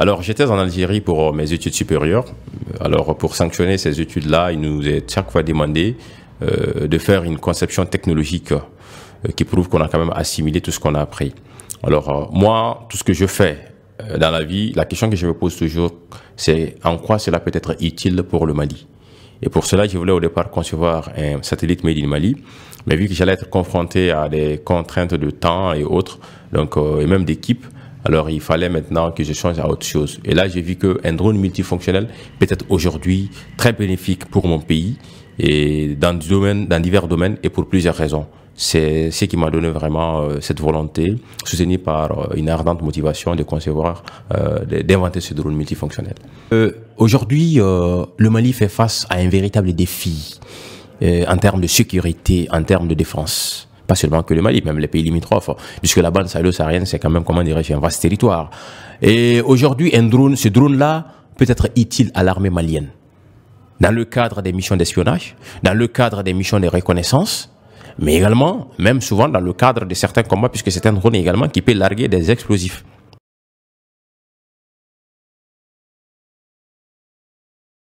Alors, j'étais en Algérie pour euh, mes études supérieures. Alors, pour sanctionner ces études-là, il nous est chaque fois demandé euh, de faire une conception technologique euh, qui prouve qu'on a quand même assimilé tout ce qu'on a appris. Alors, moi, tout ce que je fais dans la vie, la question que je me pose toujours, c'est en quoi cela peut être utile pour le Mali et pour cela, je voulais au départ concevoir un satellite Made in Mali, mais vu que j'allais être confronté à des contraintes de temps et autres, donc et même d'équipe, alors il fallait maintenant que je change à autre chose. Et là, j'ai vu qu'un drone multifonctionnel peut être aujourd'hui très bénéfique pour mon pays et dans, domaine, dans divers domaines et pour plusieurs raisons. C'est ce qui m'a donné vraiment euh, cette volonté, soutenue par euh, une ardente motivation de concevoir, euh, d'inventer ce drone multifonctionnel. Aujourd'hui, le Mali fait face à un véritable défi en termes de sécurité, en termes de défense pas seulement que le Mali, même les pays limitrophes, puisque la bande sahélo-saharienne, c'est quand même, comment dirais-je, un vaste territoire. Et aujourd'hui, un drone, ce drone-là peut être utile à l'armée malienne. Dans le cadre des missions d'espionnage, dans le cadre des missions de reconnaissance, mais également, même souvent dans le cadre de certains combats, puisque c'est un drone également qui peut larguer des explosifs.